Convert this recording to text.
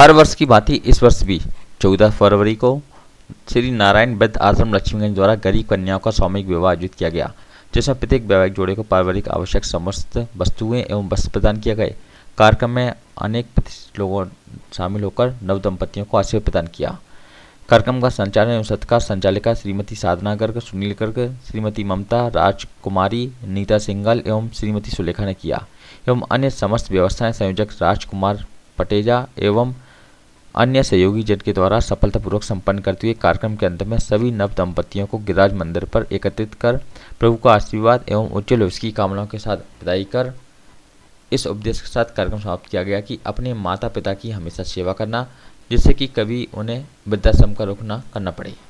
हर वर्ष की भांति इस वर्ष भी चौदह फरवरी को श्री नारायण वृद्ध आश्रम लक्ष्मीगंज द्वारा गरीब कन्याओं का सामूहिक विवाह आयोजित किया गया जिसमें प्रत्येक वैवाहिक जोड़े को पारिवारिक आवश्यक समस्त वस्तुएं एवं वस्त्र प्रदान किया गए कार्यक्रम में अनेक लोगों शामिल होकर नव दंपतियों को आशीर्वाद प्रदान किया कार्यक्रम का संचालन एवं सत्कार संचालिका श्रीमती साधना गर्ग सुनील गर्ग श्रीमती ममता राजकुमारी नीता सिंगल एवं श्रीमती सुलेखा ने किया एवं अन्य समस्त व्यवस्थाएं संयोजक राजकुमार पटेजा एवं अन्य सहयोगी जट के द्वारा सफलतापूर्वक संपन्न करते हुए कार्यक्रम के अंत में सभी नव दंपतियों को गिरिराज मंदिर पर एकत्रित कर प्रभु का आशीर्वाद एवं उच्च की कामनाओं के साथ विदाई कर इस उपदेश के साथ कार्यक्रम समाप्त किया गया कि अपने माता पिता की हमेशा सेवा करना जिससे कि कभी उन्हें वृद्धाश्रम का रुख न करना पड़े